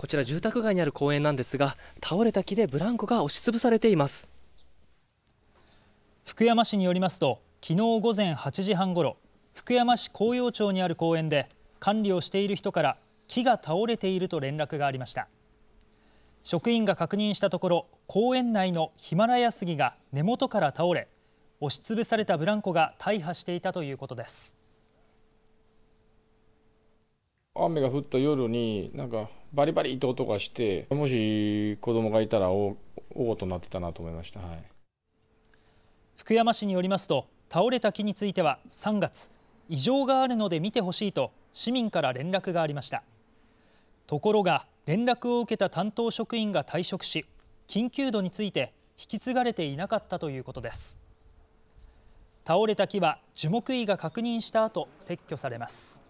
こちら住宅街にある公園なんですが倒れた木でブランコが押しつぶされています福山市によりますと昨日午前8時半ごろ福山市紅葉町にある公園で管理をしている人から木が倒れていると連絡がありました職員が確認したところ公園内のヒマラヤ杉が根元から倒れ押しつぶされたブランコが大破していたということです雨が降った夜になんかバリバリと音がしてもし子供がいたら大事になってたなと思いました、はい、福山市によりますと倒れた木については3月異常があるので見てほしいと市民から連絡がありましたところが連絡を受けた担当職員が退職し緊急度について引き継がれていなかったということです倒れた木は樹木医が確認した後撤去されます